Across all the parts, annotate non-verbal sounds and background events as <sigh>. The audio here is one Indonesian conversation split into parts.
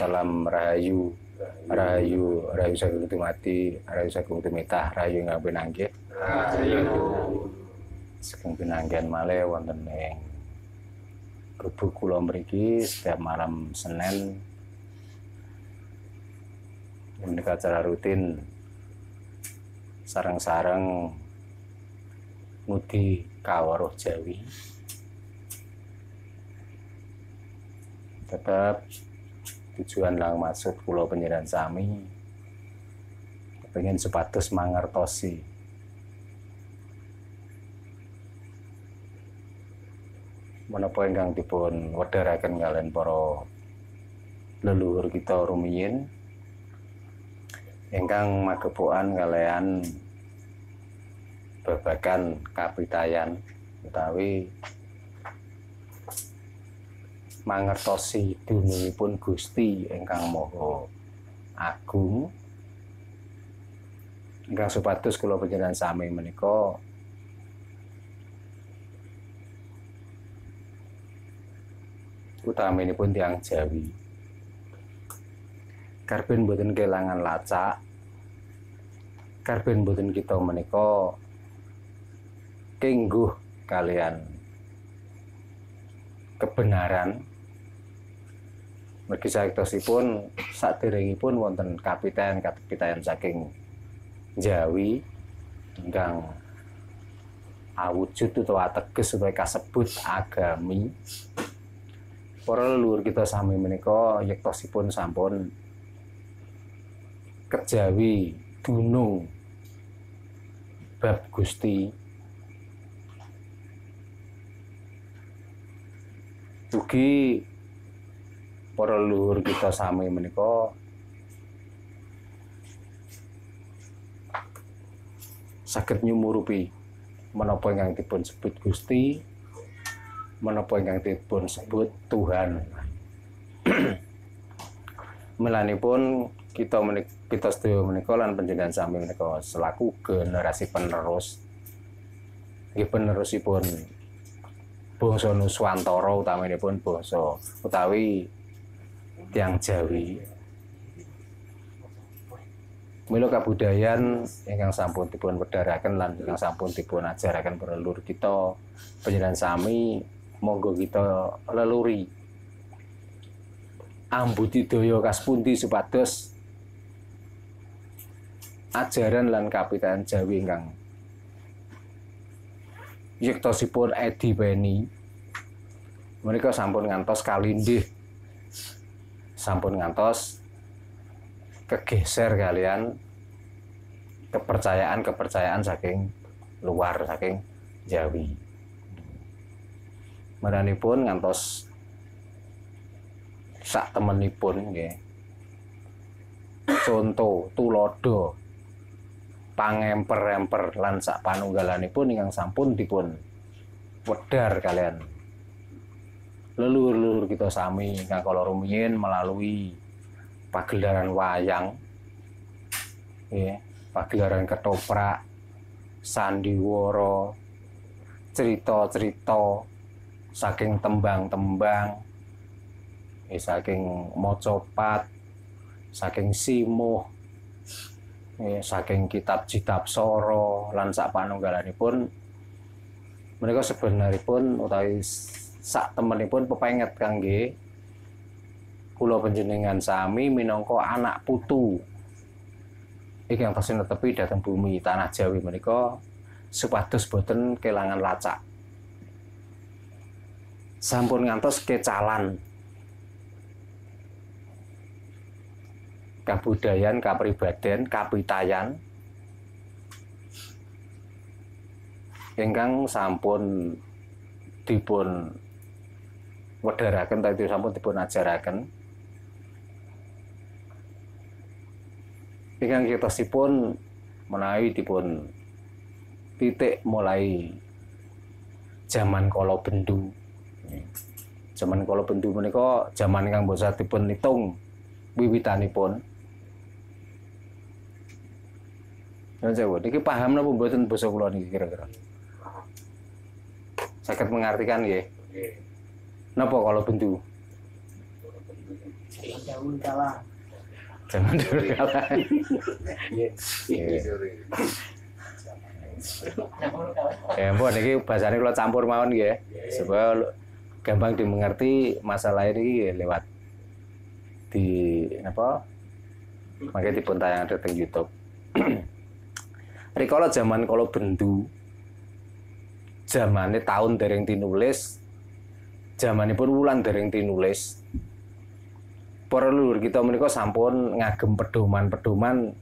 salam rahayu rahayu rahayu sagung itu mati rahayu sagung itu metah rahayu nggak benangge rahayu sagung benanggen male wonten ing grup kula mriki setiap malam senen menika acara rutin sarang-sarang ngudi kawaruh Jawi tetap tujuan lang masuk pulau penyeran sami pengen sepatus mangertosi menapa ingkang wadah wedharaken kalian para leluhur kita rumiyin ingkang magepokan kalian babakan kapitayan utawi mangertosi dunungipun Gusti ingkang Maha Agung ingkang supados kula panjenengan sami menika pun tiang Jawi karbin boten kelangan lacak karbin boten kita meniko kengguh kalian kebenaran Mergi saktosipun pun wonten kapitan kapitan saking Jawi ingkang awujud utawa teges supaya kasebut agami. Para leluhur kita sami menika yektosipun sampun kejawi gunung bab Gusti ugi para luhur kita sami menika sakit nyumurupi menapa ingkang dipun sebut Gusti menapa ingkang dipun sebut Tuhan <clears throat> melanipun kita menik kita sedaya menika lan panjenengan sami menika selaku generasi penerus nggih penerusipun bangsa Nuswantara utaminipun bangsa utawi tiang Jawi. Milo kabudayan ingkang sampun dipun wedharaken lan ingkang sampun dipun ajaraken para kita panjenengan sami monggo kita leluri ambuti daya kaspundi supados ajaran lan kapitan Jawi ingkang yektosipun Edi Beni mereka sampun ngantos kalindih sampun ngantos kegeser kalian kepercayaan-kepercayaan saking luar saking Jawi. pun ngantos sak temenipun ya. contoh tulodo pangemper-emper lan sak panunggalanipun yang sampun dipun wedar kalian leluhur-leluhur kita sami nah, kalau rumiyin melalui pagelaran wayang ya, pagelaran ketoprak sandiworo cerita-cerita saking tembang-tembang ya, saking mocopat saking simuh ya, saking kitab-kitab soro lan sak pun mereka sebenarnya pun utawi sak temenipun pepenget kangge kula panjenengan sami Minongko anak putu yang pasti tetapi datang bumi tanah Jawi menika supados boten kelangan lacak sampun ngantos kecalan kabudayan kapribaden kapitayan ingkang sampun dipun wedharaken tadi sampun dipun ajaraken ingkang pun menawi dipun titik mulai zaman kala bendu zaman kala bendu menika zaman kang bisa dipun hitung wiwitanipun Nyuwun sewu, niki paham napa mboten basa kula niki kira-kira? Saged mengartikan nggih? Nggih. Napa kalau bentu? Jangan kalah. Jangan iya. dulu iya. kalah. Iya. Ya, mbok niki kalau kalau campur mawon ya, Supaya gampang dimengerti masalah ini lewat di apa? Makanya di tayang ada di YouTube. kalau zaman kalau bendu zamannya tahun dari yang tinulis Zaman pun wulan dari tinulis para leluhur kita menikah sampun ngagem pedoman-pedoman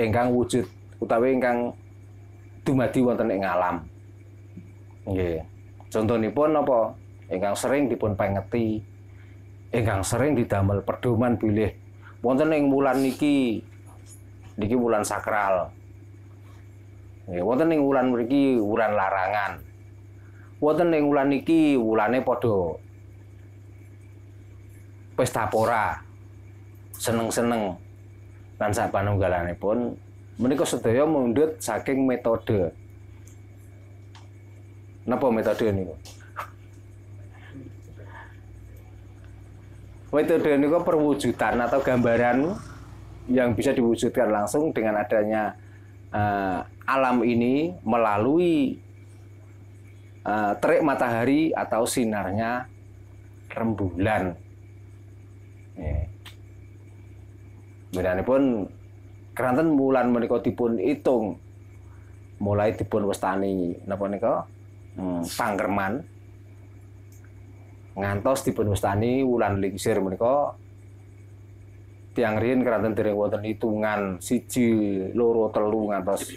ingkang wujud utawi ingkang dumadi wonten ing alam nggih pun apa, ingkang sering dipun pengeti ingkang sering didamel pedoman bilih wonten ing wulan niki niki wulan sakral nggih wonten ing wulan mriki wulan larangan wonten ing wulan iki wulane padha pesta pora seneng-seneng lan sak panunggalanipun menika sedaya mundhut saking metode napa metode niku metode niku perwujudan atau gambaran yang bisa diwujudkan langsung dengan adanya uh, alam ini melalui Eh, terik matahari atau sinarnya rembulan. Iya. Benane pun keranten bulan menika dipun hitung mulai dipun westani napa nika hmm, pangkerman ngantos dipun westani wulan lingsir menika tiang riyen keranten dereng wonten hitungan siji loro telu ngantos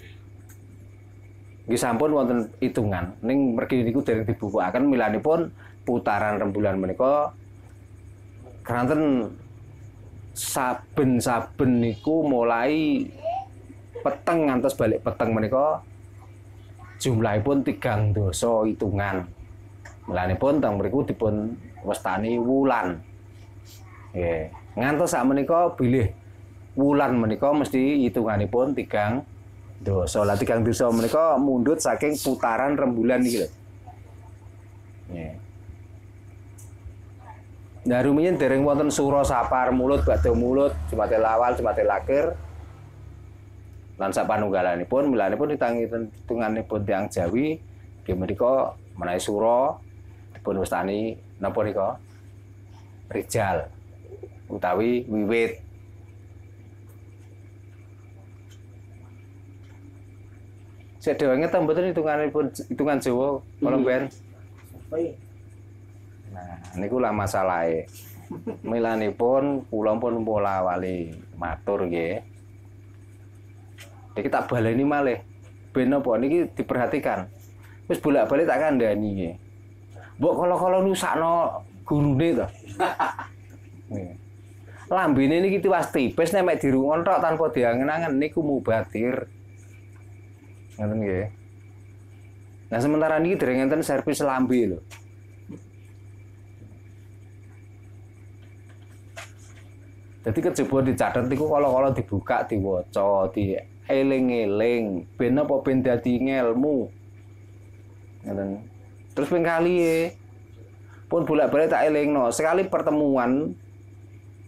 Nggih sampun wonten hitungan ning mriki niku akan milani pun putaran rembulan menika keranten saben-saben niku mulai peteng ngantos balik peteng Jumlah pun tiga dosa hitungan. pun teng mriku dipun westani wulan. Nggih. Ngantos sak menika bilih wulan menika mesti pun tigang dosa. Lah tigang dosa mereka mundut saking putaran rembulan iki lho. Nah rumiyin dereng wonten sapar mulut batu mulut jumate lawal jumate lakir lan sak panunggalanipun milanipun ditangi hitunganipun tiang Jawi nggih menaik suro, di dipun wastani napa nika rijal utawi wiwit Saya dewenge ta mboten hitunganipun hitungan Jawa hmm. ben. Ya? Nah, ini kula masalah ya. pulang pun bola wali matur ya. Jadi kita balik baleni malih. Beno pun ini diperhatikan. Terus bolak-balik tak ya. Bok kalau no kala no gurune to. Lambi kita pasti. pasti. Besnya mek dirungon tok tanpa diangen-angen niku mubadir. Ngoten nggih. Nah sementara ini dereng enten servis lambe lho. Jadi kejaba dicatat itu kalau-kalau dibuka, diwaca, di eling-eling, ben apa ben dadi ngelmu. Terus ping kali e, pun bolak-balik tak elingno. Sekali pertemuan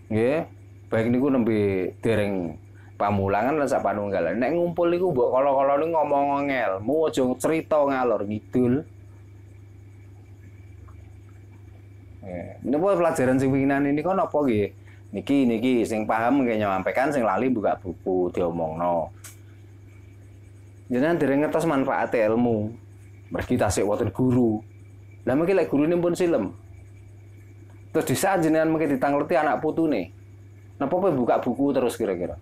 nggih, baik niku nembe dereng pamulangan lan sapanunggalan nek ngumpul iku mbok kala-kalane ngomong ngelmu aja cerita ngalor ngidul Ini ya, pelajaran sing pinginan ini kan apa gitu. Niki niki sing paham gak nyampaikan sing lali buka buku no. Jangan dereng ngetas manfaat ilmu. Mergi tasik wonten guru. Lah mungkin lek nih pun silam. Terus di saat jenengan mungkin ditangkleti anak putu nih. Napa kowe buka buku terus kira-kira?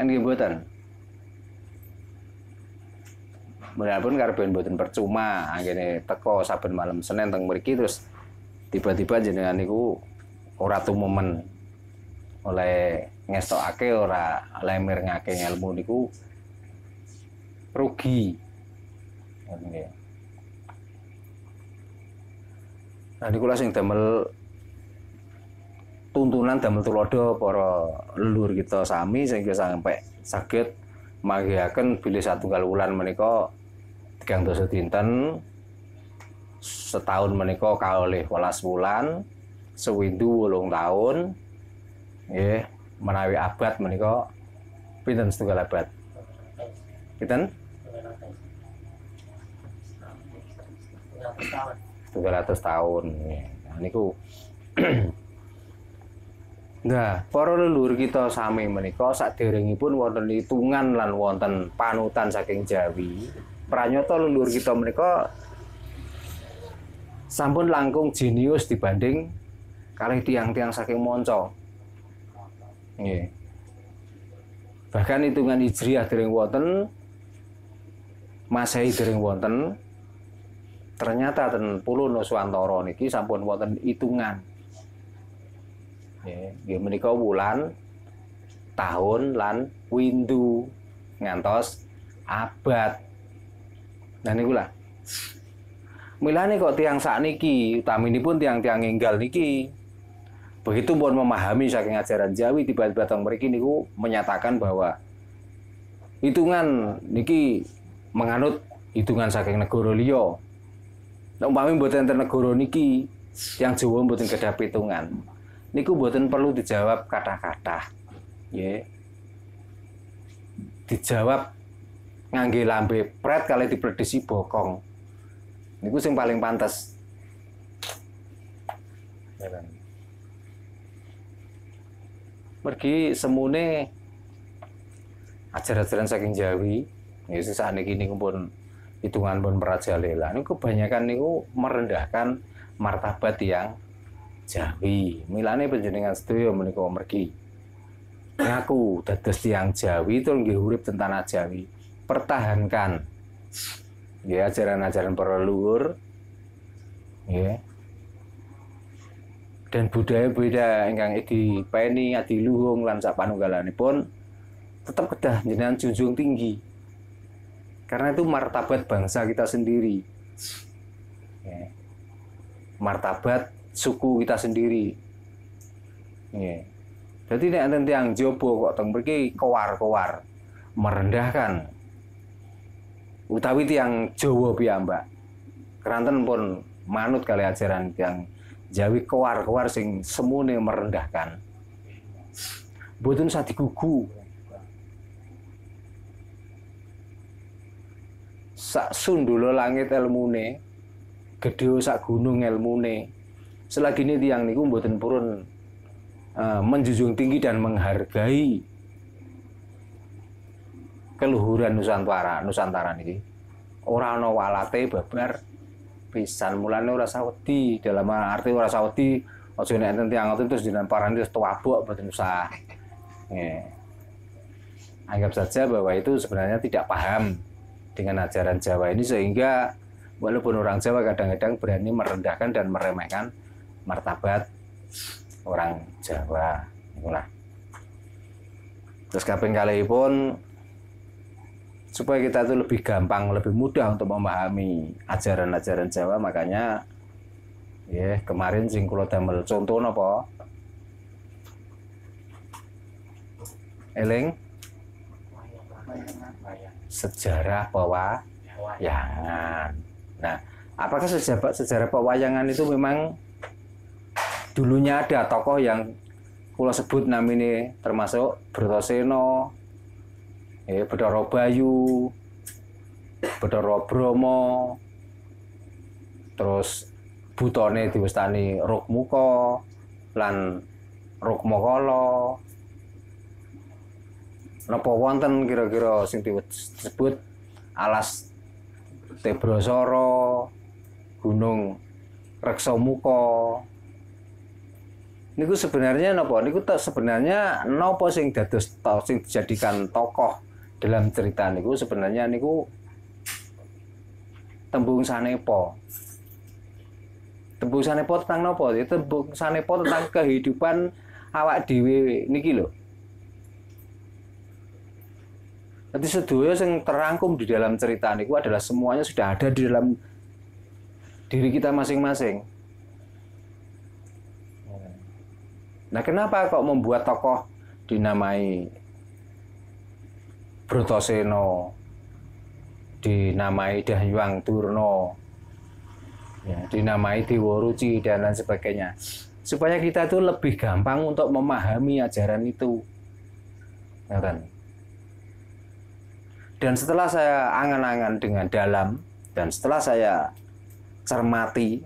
kan nggih mboten Menapun karben mboten percuma akhirnya teko saben malam Senin teng mriki terus tiba-tiba jenengan niku ora tumemen oleh ngestokake orang oleh mirngake ilmu niku rugi. Nah niku lha sing damel tuntunan damel tulodo para leluhur kita sami sehingga sampai sakit pilih bilih satunggal wulan menika tigang dosa dinten setahun menika oleh welas bulan sewindu wolung tahun nggih menawi abad menika pinten setunggal abad pinten setunggal ratus tahun nah, niku <clears throat> nah, Nah, para leluhur kita sami menika pun wonten hitungan lan wonten panutan saking Jawi. Pranyata leluhur kita menika sampun langkung jenius dibanding kali tiang-tiang saking moncong, Nggih. Bahkan hitungan hijriah dereng wonten, Masehi dereng wonten. Ternyata ten puluh nuswantoro niki sampun wonten hitungan ya menikah bulan wulan tahun lan windu ngantos abad nah ini gula mila nih kok tiang sak niki, ini pun tiang-tiang enggal niki. Begitu pun memahami saking ajaran Jawi tiba-tiba mereka ini niku menyatakan bahwa hitungan niki menganut hitungan saking negoro liyo. Nek umpami mboten enten niki, yang Jawa mboten kedap hitungan niku buatan perlu dijawab kata-kata ya dijawab ngangge lambe pret kali diprediksi bokong niku sing paling pantas pergi semune ajaran ajaran saking Jawi ya sing ini niku pun hitungan pun merajalela niku kebanyakan niku merendahkan martabat yang Jawi. Milane panjenengan sedaya menikah mergi ngaku dados yang Jawi itu nggih urip tentang Jawi. Pertahankan ya ajaran-ajaran para luhur ya. Dan budaya beda enggak edi peni adi luhung lan sak panunggalanipun tetap kedah jenengan junjung tinggi. Karena itu martabat bangsa kita sendiri. Martabat suku kita sendiri. Yeah. Jadi nek yang tiang jobo kok teng mriki kowar-kowar merendahkan utawi tiang Jawa piyambak. Keranten pun manut kali ajaran yang Jawi kowar-kowar sing semune merendahkan. Boten usah kuku. Sak sundulo langit elmune, gedhe sak gunung elmune selagi ini tiang niku mboten purun eh, menjunjung tinggi dan menghargai keluhuran Nusantara Nusantara niki orang ana walate babar pisan mulane ora sawedi dalam arti ora sawedi aja nek enten tiyang ngoten terus jenengan parani terus tuwabok mboten usah yeah. anggap saja bahwa itu sebenarnya tidak paham dengan ajaran Jawa ini sehingga walaupun orang Jawa kadang-kadang berani merendahkan dan meremehkan martabat orang Jawa itulah terus kaping kali pun supaya kita itu lebih gampang lebih mudah untuk memahami ajaran-ajaran Jawa makanya ya kemarin sing kula damel contoh napa eling sejarah pewayangan nah apakah sejarah sejarah pewayangan itu memang dulunya ada tokoh yang kulo sebut namine termasuk Bertoseno, ya Bedoro Bayu, Bedoro Bromo, terus butone diwastani Rukmuko lan Rukmokolo. Nopo wonten kira-kira sing disebut alas Tebrosoro, Gunung Reksomuko, niku sebenarnya nopo niku sebenarnya nopo sing dados to, sing dijadikan tokoh dalam cerita niku sebenarnya niku tembung sanepo tembung sanepo tentang nopo ya tembung sanepo tentang kehidupan awak dewi niki lo Nanti sedoyo yang terangkum di dalam cerita niku adalah semuanya sudah ada di dalam diri kita masing-masing. Nah, kenapa kok membuat tokoh dinamai Brutoseno dinamai Dahyuang Turno, ya, dinamai Diworuci, dan lain sebagainya, supaya kita itu lebih gampang untuk memahami ajaran itu, ya kan? Dan setelah saya angan-angan dengan dalam dan setelah saya cermati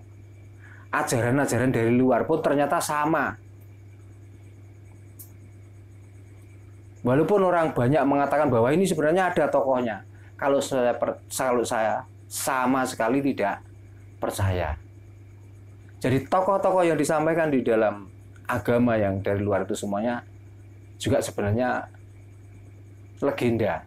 ajaran-ajaran dari luar pun ternyata sama Walaupun orang banyak mengatakan bahwa ini sebenarnya ada tokohnya. Kalau saya kalau saya sama sekali tidak percaya. Jadi tokoh-tokoh yang disampaikan di dalam agama yang dari luar itu semuanya juga sebenarnya legenda.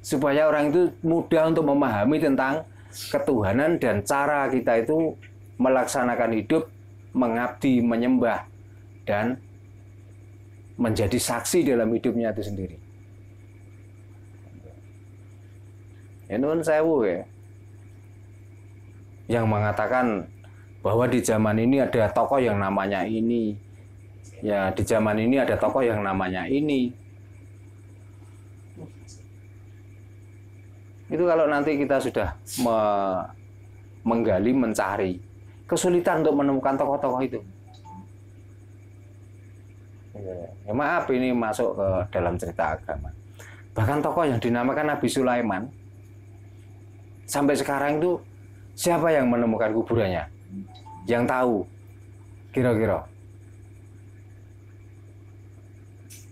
Supaya orang itu mudah untuk memahami tentang ketuhanan dan cara kita itu melaksanakan hidup, mengabdi, menyembah dan menjadi saksi dalam hidupnya itu sendiri. Ya sewu ya. Yang mengatakan bahwa di zaman ini ada tokoh yang namanya ini. Ya, di zaman ini ada tokoh yang namanya ini. Itu kalau nanti kita sudah me menggali, mencari kesulitan untuk menemukan tokoh-tokoh itu. Iya. Ya, maaf ini masuk ke dalam cerita agama. Bahkan tokoh yang dinamakan Nabi Sulaiman sampai sekarang itu siapa yang menemukan kuburannya? Yang tahu kira-kira.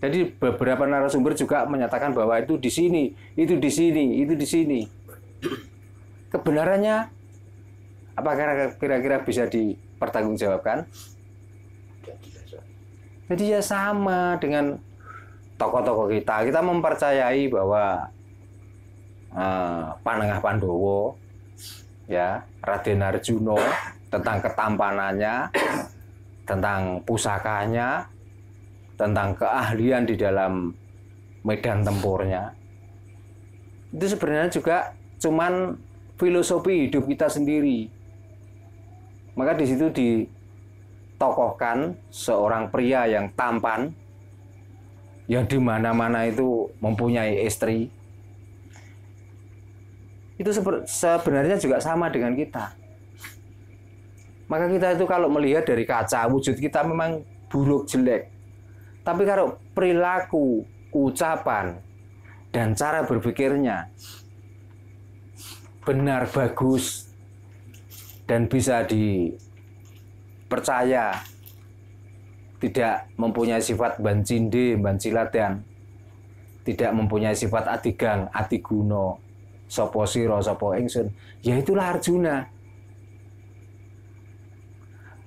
Jadi beberapa narasumber juga menyatakan bahwa itu di sini, itu di sini, itu di sini. Kebenarannya apakah kira-kira bisa dipertanggungjawabkan? Jadi ya sama dengan tokoh-tokoh kita. Kita mempercayai bahwa uh, Panengah Pandowo, ya Raden Arjuno tentang ketampanannya, tentang pusakanya, tentang keahlian di dalam medan tempurnya. Itu sebenarnya juga cuman filosofi hidup kita sendiri. Maka di situ di tokohkan seorang pria yang tampan yang di mana-mana itu mempunyai istri. Itu sebenarnya juga sama dengan kita. Maka kita itu kalau melihat dari kaca wujud kita memang buruk jelek. Tapi kalau perilaku, ucapan, dan cara berpikirnya benar bagus dan bisa di percaya tidak mempunyai sifat bancinde, banciladan, tidak mempunyai sifat adigang, adiguno, sopo siro sopo ingsun, ya itulah Arjuna.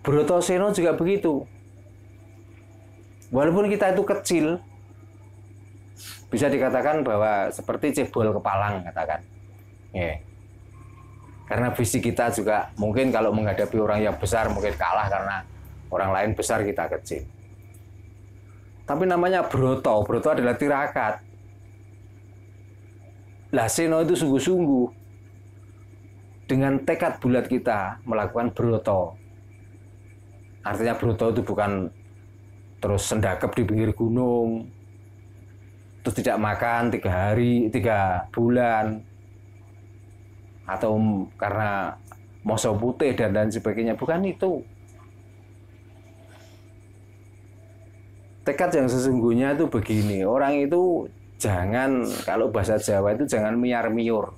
Broto Seno juga begitu. Walaupun kita itu kecil, bisa dikatakan bahwa seperti cebol kepalang katakan. Yeah karena fisik kita juga mungkin kalau menghadapi orang yang besar mungkin kalah karena orang lain besar kita kecil. Tapi namanya broto, broto adalah tirakat. Lah seno itu sungguh-sungguh. Dengan tekad bulat kita melakukan broto. Artinya broto itu bukan terus sendakep di pinggir gunung, terus tidak makan tiga hari, tiga bulan, atau karena moso putih dan dan sebagainya bukan itu tekad yang sesungguhnya itu begini orang itu jangan kalau bahasa Jawa itu jangan miar miur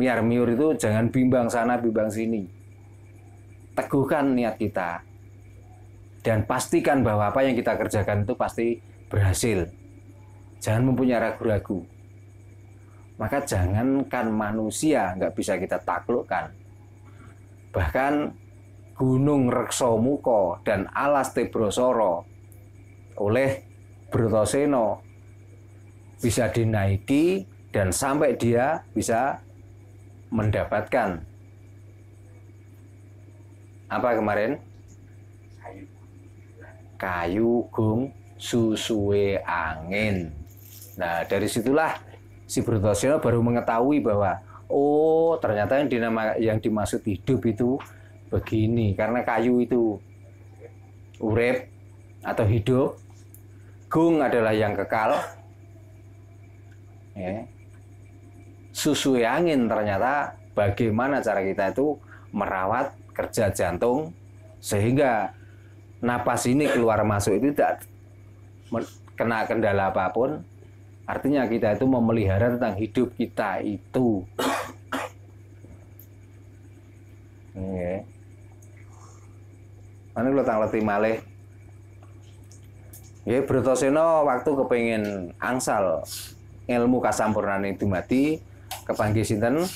miar miur itu jangan bimbang sana bimbang sini teguhkan niat kita dan pastikan bahwa apa yang kita kerjakan itu pasti berhasil jangan mempunyai ragu-ragu maka jangankan manusia nggak bisa kita taklukkan. Bahkan Gunung Reksomuko dan Alas Tebrosoro oleh Brutoseno bisa dinaiki dan sampai dia bisa mendapatkan apa kemarin? Kayu gung susue angin. Nah, dari situlah si Brontosio baru mengetahui bahwa oh ternyata yang dinama yang dimaksud hidup itu begini karena kayu itu urep atau hidup gung adalah yang kekal ya. susu angin ternyata bagaimana cara kita itu merawat kerja jantung sehingga napas ini keluar masuk itu tidak kena kendala apapun Artinya kita itu memelihara tentang hidup kita itu. Nggih. Iya. Anu kula tangleti malih. Nggih Bratasena waktu kepengen angsal ilmu itu mati kepanggih sinten?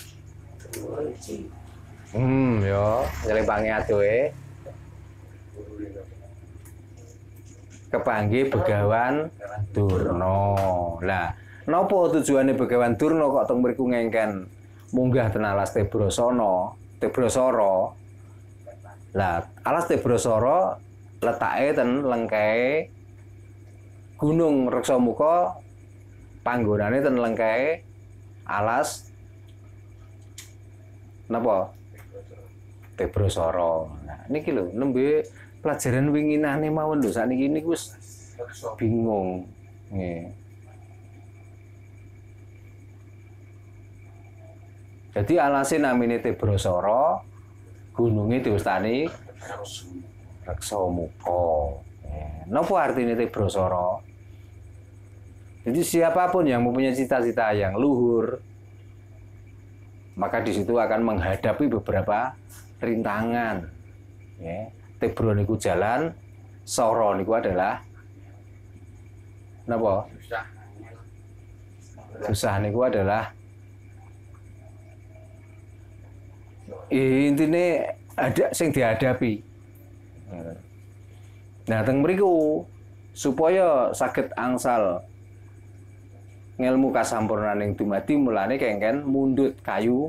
Hmm, yo, ya, nyelebangi adoe. kepanggi Begawan Durna. Lah, napa tujuannya Begawan Durna kok teng mriku ngengken munggah ten alas Tebrasana, Tebrasara. Lah, alas Tebrasara letake ten lengkae Gunung Reksamuka panggonane ten lengkae alas napa Tebrasara. Nah, niki lho nembe pelajaran aneh mawon lho saat ini gus bingung. nge. Jadi alasan namine Tebrosoro gununge diustani Reksa Muka. Napa artine Tebrosoro? Jadi siapapun yang mempunyai cita-cita yang luhur, maka di situ akan menghadapi beberapa rintangan. Ya tebro niku jalan, Soro niku adalah napa? Susah. niku adalah intinya ada sing dihadapi. Hmm. Nah, teng mriku supaya sakit angsal ngelmu kasampurnaning dumadi mulane kengken mundut kayu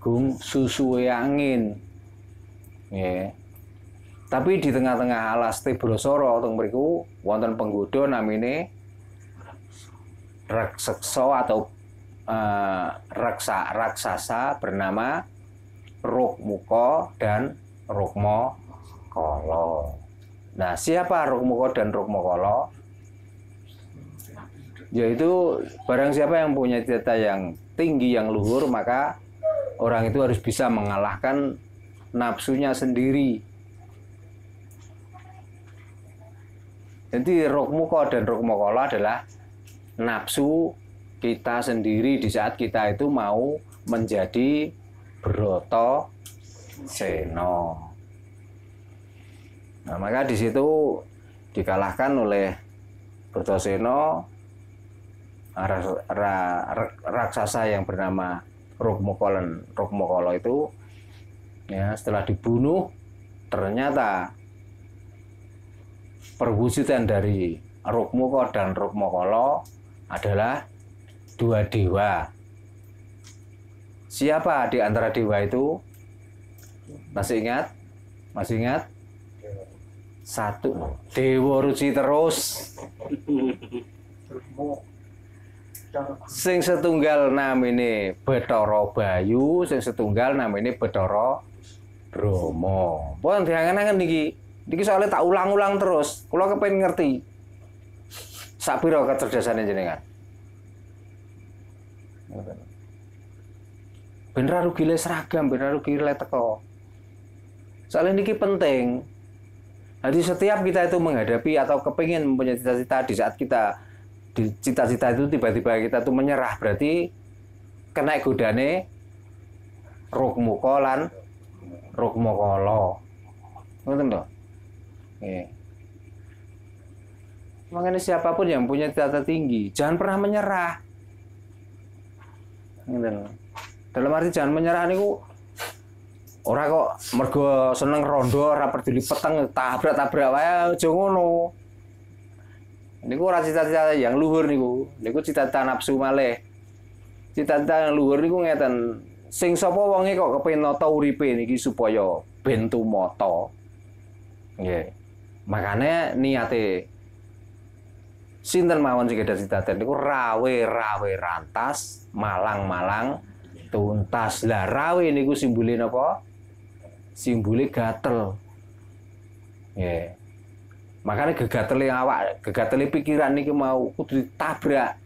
gung susu angin. ya. Yeah. Tapi di tengah-tengah alas Tebrosoro teng mriku wonten penggoda namine raksasa atau uh, raksa raksasa bernama Rukmuko dan Rukmo Kolo. Nah, siapa Rukmuko dan Rukmo Kolo? Yaitu barang siapa yang punya cita yang tinggi yang luhur maka orang itu harus bisa mengalahkan nafsunya sendiri Jadi roh muka dan roh mokolo adalah nafsu kita sendiri di saat kita itu mau menjadi broto seno. Nah, maka di situ dikalahkan oleh broto seno raksasa yang bernama Rukmokolen. Rukmokolo itu ya setelah dibunuh ternyata perwujudan dari Rukmoko dan Rukmokolo adalah dua dewa. Siapa di antara dewa itu? Masih ingat? Masih ingat? Satu. Dewa Ruci terus. Sing setunggal ini Betoro Bayu, sing setunggal ini Betoro Bromo. Pun diangen angan niki jadi soalnya tak ulang-ulang terus. kalau kepengen ngerti. Sak pira kecerdasan jenengan? Benar rugi le seragam, benar rugi le teko. Soalnya ini penting. Jadi setiap kita itu menghadapi atau kepingin mempunyai cita-cita di saat kita di cita-cita itu tiba-tiba kita tuh menyerah berarti kena godane rukmu kolan rukmu kolo. Ngerti Iya. Makanya siapapun yang punya cita-cita tinggi, jangan pernah menyerah. Gitu Dalam arti jangan menyerah niku Orang kok mergo seneng rondo ora peduli peteng tabrak-tabrak wae aja Ini Niku rasa cita-cita yang luhur nih Ini Niku cita-cita nafsu malih. Cita-cita yang luhur nih niku ngeten. Sing sapa wonge kok kepengin nata uripe niki supaya ben tumata. Nggih. Yeah makanya niatnya, sinten mawon sing kedah cita niku rawe-rawe rantas, malang-malang tuntas. Lah rawe niku simbolin napa? simbolin gatel. ya, Yeah. gegatel yang awak, gegatel pikiran niki mau kudu ditabrak.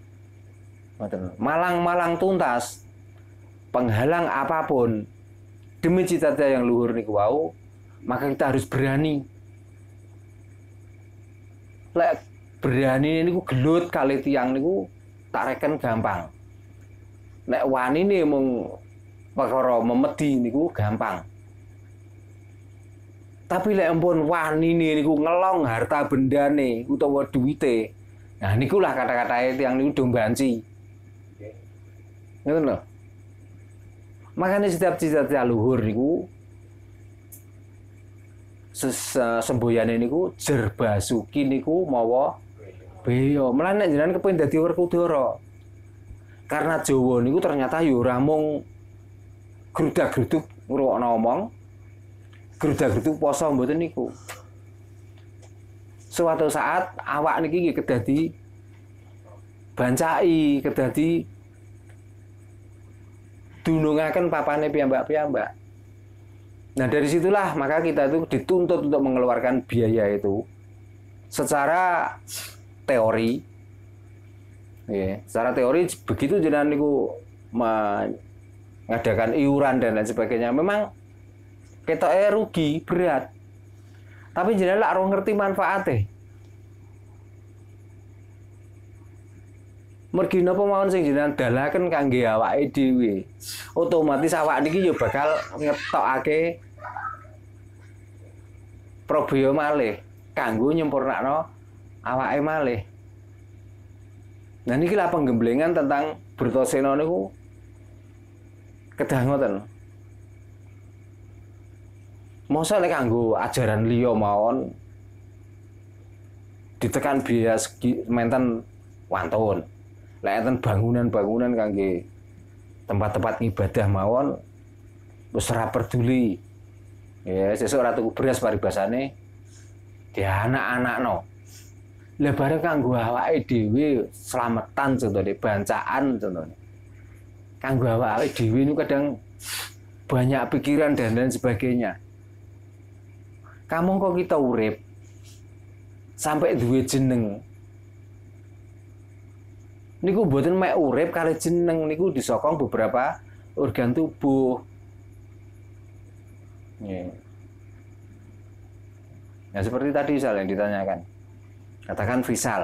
Malang-malang tuntas. Penghalang apapun demi cita-cita yang luhur niku wau, maka kita harus berani lek berani ini ku gelut kali tiang niku tak reken gampang. Nek wani ini mung perkara memedi niku gampang. Tapi lek ampun wani ini ku ngelong harta benda nih utawa duwite. Nah ini lah kata kata tiang udah dombanci. Ngoten lho. Makanya setiap cita-cita luhur ku, Eh, semboyane niku Jerbasuki niku mawa beya. Mulane nek jenengan kepengin dadi Werkudara. Karena Jawa niku ternyata yo ya ora mung grudak-gruduk ngrungokno omong. Grudak-gruduk poso mboten niku. Suatu saat awak niki kedadi bancai kedadi dunungaken papane piyambak-piyambak. Nah dari situlah maka kita itu dituntut untuk mengeluarkan biaya itu secara teori. Ya, secara teori begitu jenengan niku mengadakan iuran dan lain sebagainya. Memang kita rugi berat. Tapi jenengan lah ngerti manfaatnya mergi napa mawon sing jenengan dalaken kangge awake dhewe. Otomatis awak niki ya bakal ngetokake probio malih kanggo nyempurnakno awake malih. Nah niki lah penggemblengan tentang Brtasena niku kedah ngoten. Masa nek kanggo ajaran liya mawon ditekan bias menten wantun lek bangunan-bangunan kangge tempat-tempat ibadah mawon wis ora peduli. Ya, sesuk ora tuku beras ya, paribasane anak-anak anakno Lah bareng kanggo awake dhewe slametan contohnya bancaan contohnya. Kanggo awake dhewe niku kadang banyak pikiran dan lain sebagainya. Kamu kok kita urip sampai duwe jeneng niku buatin mek urip kali jeneng niku disokong beberapa organ tubuh. Yeah. Ya seperti tadi misalnya yang ditanyakan. Katakan Visal.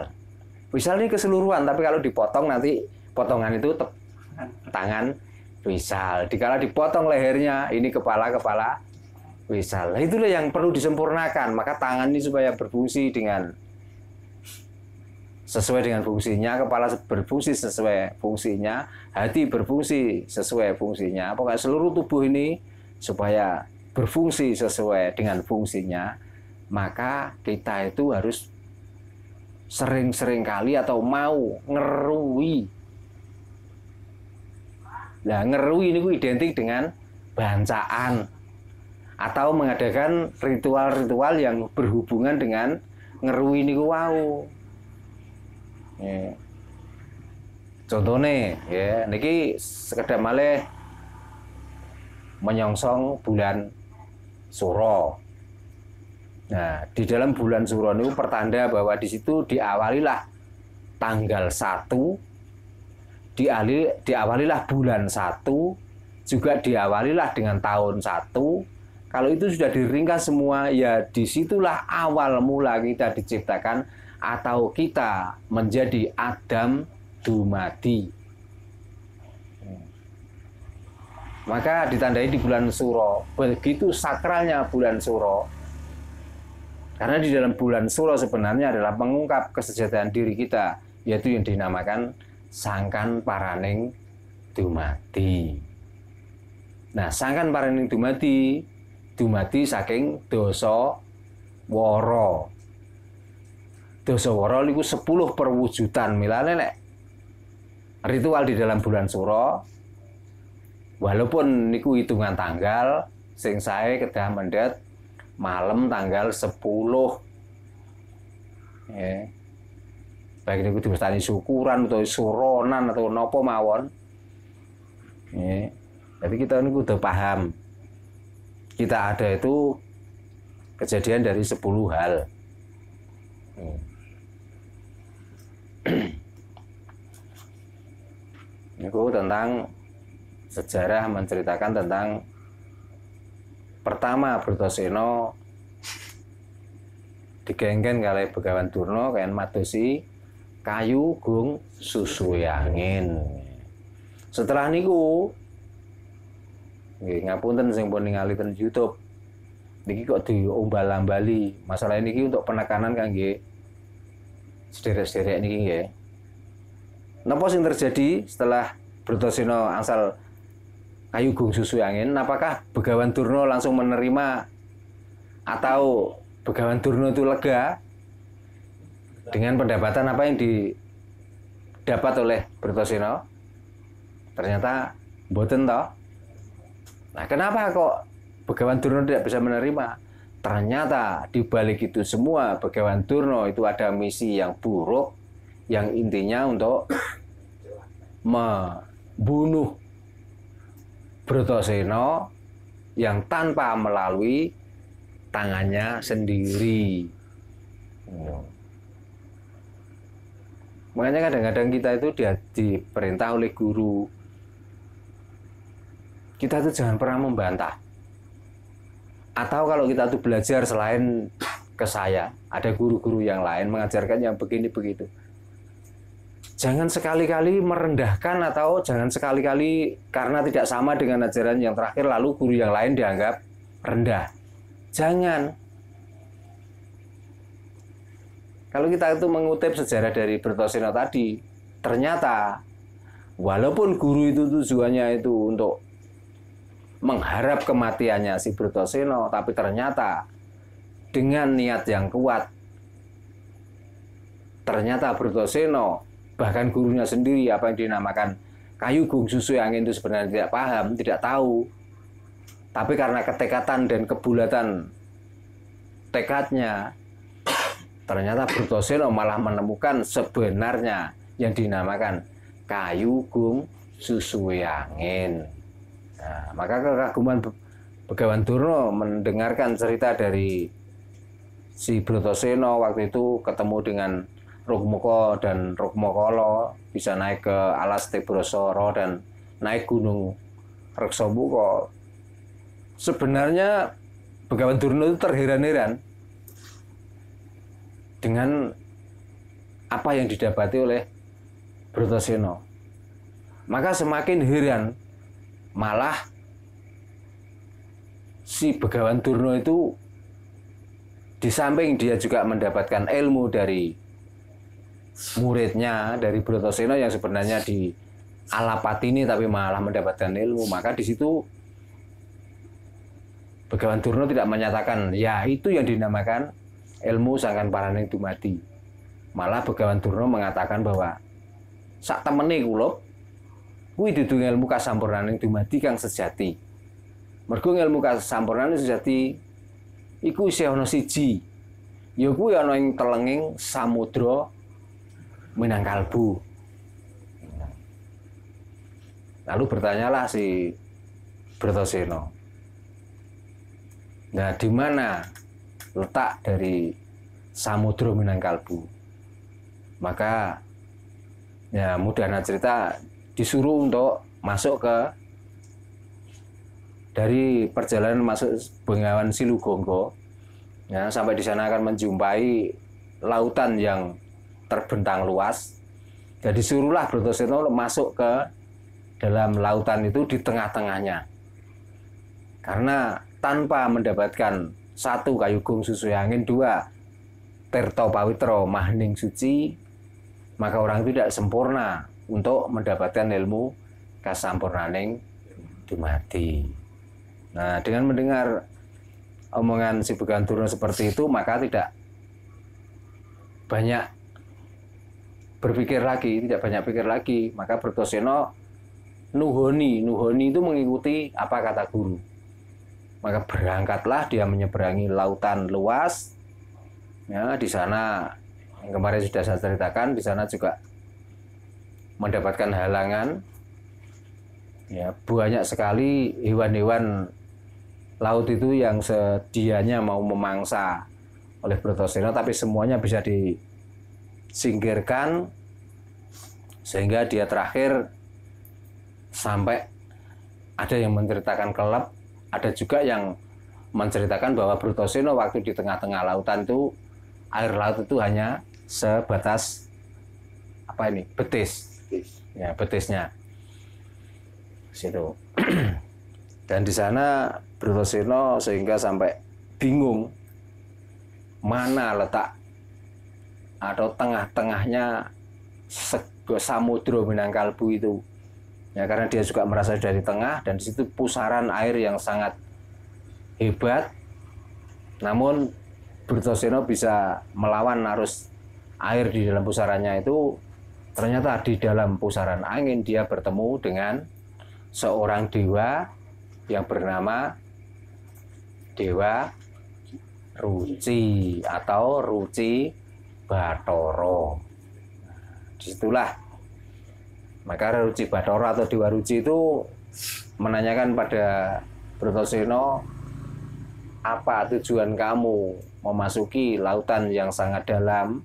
Visal ini keseluruhan, tapi kalau dipotong nanti potongan itu tangan Visal. Dikala dipotong lehernya, ini kepala-kepala Visal. Nah, itulah yang perlu disempurnakan. Maka tangan ini supaya berfungsi dengan sesuai dengan fungsinya, kepala berfungsi sesuai fungsinya, hati berfungsi sesuai fungsinya, pokoknya seluruh tubuh ini supaya berfungsi sesuai dengan fungsinya, maka kita itu harus sering-sering kali atau mau ngerui. Nah, ngerui ini identik dengan bancaan atau mengadakan ritual-ritual yang berhubungan dengan ngerui niku wau. Contoh iya. Contohnya, ya, niki sekedar malih menyongsong bulan Suro. Nah, di dalam bulan Suro ini pertanda bahwa di situ diawalilah tanggal 1 diawali diawalilah bulan satu, juga diawalilah dengan tahun satu. kalau itu sudah diringkas semua ya disitulah awal mula kita diciptakan atau kita menjadi Adam dumadi. Maka ditandai di bulan Suro. Begitu sakralnya bulan Suro. Karena di dalam bulan Suro sebenarnya adalah mengungkap kesejahteraan diri kita, yaitu yang dinamakan sangkan paraning dumadi. Nah, sangkan paraning dumadi, dumadi saking doso woro dosa wara sepuluh sepuluh perwujudan. Milane nek ritual di dalam bulan suro walaupun niku hitungan tanggal sing saya kedah mendet malam tanggal sepuluh, ya. baik niku diwestani syukuran atau suronan atau nopo mawon ya. Eh, jadi kita niku udah paham kita ada itu kejadian dari sepuluh hal. Hmm. <clears throat> itu tentang sejarah menceritakan tentang pertama Brutoseno digenggen kali Begawan Durno kain matusi kayu gung susu yangin setelah niku nggih ngapunten sing pun ningali ten YouTube niki kok diombal-ambali masalah ini untuk penekanan kangge sederek-sederek ini ya. Nopo sing terjadi setelah Bratasena angsal kayu gung susu angin? Apakah Begawan Durna langsung menerima atau Begawan Durna itu lega dengan pendapatan apa yang didapat oleh Bratasena? Ternyata boten toh. Nah, kenapa kok Begawan Durna tidak bisa menerima? Ternyata di balik itu semua Begawan Durno itu ada misi yang buruk yang intinya untuk membunuh Brotoseno yang tanpa melalui tangannya sendiri. Makanya kadang-kadang kita itu dia diperintah oleh guru. Kita itu jangan pernah membantah atau kalau kita tuh belajar selain ke saya ada guru-guru yang lain mengajarkan yang begini begitu jangan sekali-kali merendahkan atau jangan sekali-kali karena tidak sama dengan ajaran yang terakhir lalu guru yang lain dianggap rendah jangan kalau kita itu mengutip sejarah dari Bertosino tadi ternyata walaupun guru itu tujuannya itu untuk mengharap kematiannya si Brutoseno, tapi ternyata dengan niat yang kuat, ternyata Brutoseno, bahkan gurunya sendiri, apa yang dinamakan kayu gung susu yang itu sebenarnya tidak paham, tidak tahu. Tapi karena ketekatan dan kebulatan tekadnya, ternyata Brutoseno malah menemukan sebenarnya yang dinamakan kayu gung susu ini. Nah, maka kekaguman Begawan Durno mendengarkan cerita dari si Brotoseno waktu itu ketemu dengan Rukmoko dan Rukmokolo bisa naik ke alas Tebrosoro dan naik gunung Reksobuko. Sebenarnya Begawan Durno itu terheran-heran dengan apa yang didapati oleh Brotoseno. Maka semakin heran malah si Begawan Durno itu di samping dia juga mendapatkan ilmu dari muridnya dari Brotoseno yang sebenarnya di alapati ini tapi malah mendapatkan ilmu maka di situ Begawan Durno tidak menyatakan ya itu yang dinamakan ilmu sangkan paraning dumadi malah Begawan Durno mengatakan bahwa sak temene kula kuwi dudu ilmu kasampurnaning dumadi kang sejati mergo ilmu kasampurnaning sejati iku isih ana siji ya kuwi ana ing telenging samudra Minangkalbu lalu bertanyalah si Bratasena nah di mana letak dari samudra Minangkalbu maka ya mudah cerita disuruh untuk masuk ke dari perjalanan masuk Bengawan Silugongo, ya, sampai di sana akan menjumpai lautan yang terbentang luas dan ya, disuruhlah Brontoseno masuk ke dalam lautan itu di tengah-tengahnya karena tanpa mendapatkan satu kayu gung susu yang angin dua terto pawitro mahning suci maka orang itu tidak sempurna untuk mendapatkan ilmu kasampurnaning dumadi. Nah, dengan mendengar omongan si Turun seperti itu, maka tidak banyak berpikir lagi, tidak banyak pikir lagi. Maka Bertoseno nuhoni, nuhoni itu mengikuti apa kata guru. Maka berangkatlah dia menyeberangi lautan luas. Ya, di sana yang kemarin sudah saya ceritakan, di sana juga mendapatkan halangan ya banyak sekali hewan-hewan laut itu yang sedianya mau memangsa oleh Brotosena tapi semuanya bisa disingkirkan sehingga dia terakhir sampai ada yang menceritakan kelab ada juga yang menceritakan bahwa Bratasena waktu di tengah-tengah lautan itu air laut itu hanya sebatas apa ini betis betis. Ya, betisnya. Situ. <clears throat> Dan di sana Brutosirno sehingga sampai bingung mana letak atau tengah-tengahnya samudro Minangkabau itu. Ya, karena dia juga merasa dari tengah dan di situ pusaran air yang sangat hebat. Namun Brutoseno bisa melawan arus air di dalam pusarannya itu Ternyata di dalam pusaran angin dia bertemu dengan seorang dewa yang bernama Dewa Ruci atau Ruci Batoro. Nah, disitulah maka Ruci Batoro atau Dewa Ruci itu menanyakan pada Brotoseno apa tujuan kamu memasuki lautan yang sangat dalam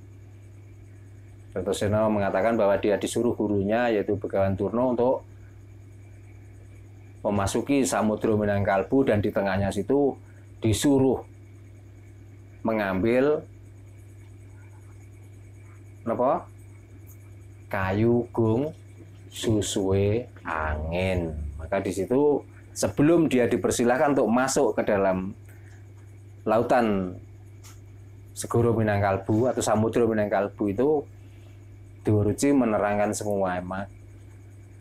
Dr. Seno mengatakan bahwa dia disuruh gurunya yaitu Begawan Turno untuk memasuki Samudro Minangkalbu dan di tengahnya situ disuruh mengambil apa? kayu gung susue angin. Maka di situ sebelum dia dipersilahkan untuk masuk ke dalam lautan Segoro Minangkalbu atau Samudro Minangkalbu itu Diuruci menerangkan semua emang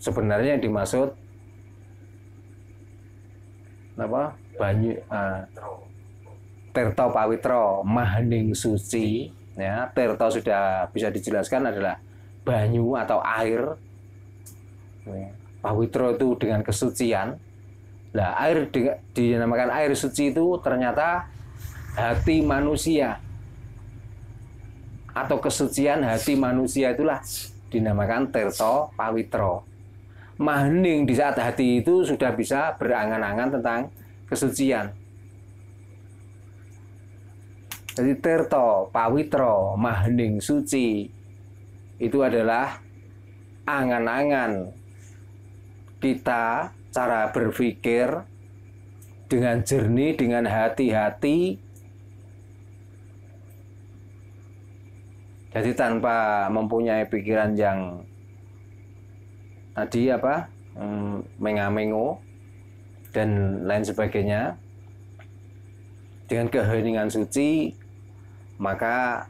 sebenarnya yang dimaksud apa banyu uh, eh, terto pawitro mahning Suci ya terto sudah bisa dijelaskan adalah banyu atau air ya. Pawitro itu dengan kesucian Nah, air dinamakan air suci itu ternyata hati manusia atau kesucian hati manusia itulah dinamakan terto pawitro. Mahening di saat hati itu sudah bisa berangan-angan tentang kesucian. Jadi terto, pawitro, mahening, suci itu adalah angan-angan kita cara berpikir dengan jernih, dengan hati-hati, Jadi tanpa mempunyai pikiran yang tadi apa mm, mengamengo dan lain sebagainya dengan keheningan suci maka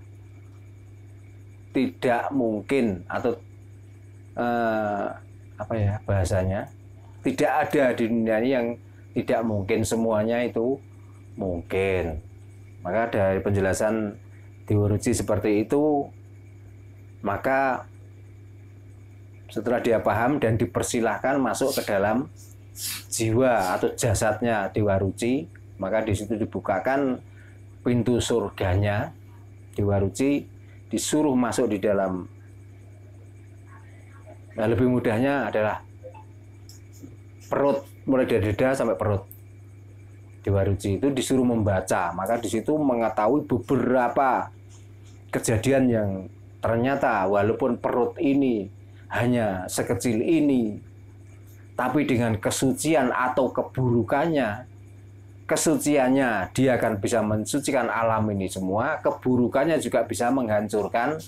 tidak mungkin atau eh, apa ya bahasanya tidak ada di dunia ini yang tidak mungkin semuanya itu mungkin maka dari penjelasan diuruji seperti itu maka setelah dia paham dan dipersilahkan masuk ke dalam jiwa atau jasadnya diwaruci maka di situ dibukakan pintu surganya diwaruci disuruh masuk di dalam nah, lebih mudahnya adalah perut mulai dari dada sampai perut Dewa Ruci itu disuruh membaca, maka di situ mengetahui beberapa kejadian yang ternyata walaupun perut ini hanya sekecil ini, tapi dengan kesucian atau keburukannya, kesuciannya dia akan bisa mensucikan alam ini semua, keburukannya juga bisa menghancurkan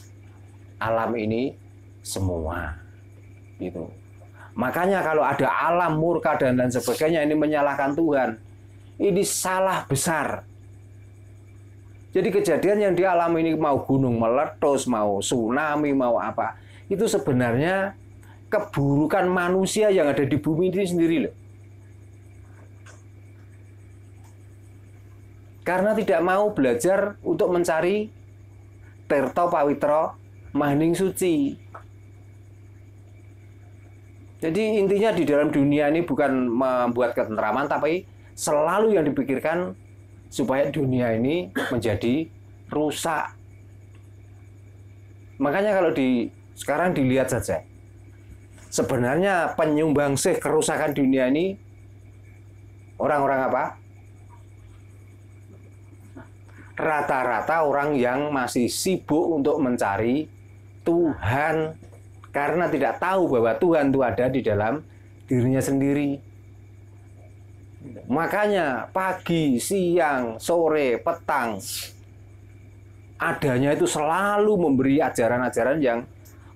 alam ini semua. Gitu. Makanya kalau ada alam murka dan lain sebagainya ini menyalahkan Tuhan. Ini salah besar. Jadi kejadian yang dialami ini mau gunung meletus, mau tsunami, mau apa, itu sebenarnya keburukan manusia yang ada di bumi ini sendiri loh. Karena tidak mau belajar untuk mencari terto pawitro maning suci. Jadi intinya di dalam dunia ini bukan membuat ketentraman tapi selalu yang dipikirkan supaya dunia ini menjadi rusak. Makanya kalau di sekarang dilihat saja. Sebenarnya penyumbang sih kerusakan dunia ini orang-orang apa? Rata-rata orang yang masih sibuk untuk mencari Tuhan karena tidak tahu bahwa Tuhan itu ada di dalam dirinya sendiri Makanya pagi, siang, sore, petang adanya itu selalu memberi ajaran-ajaran yang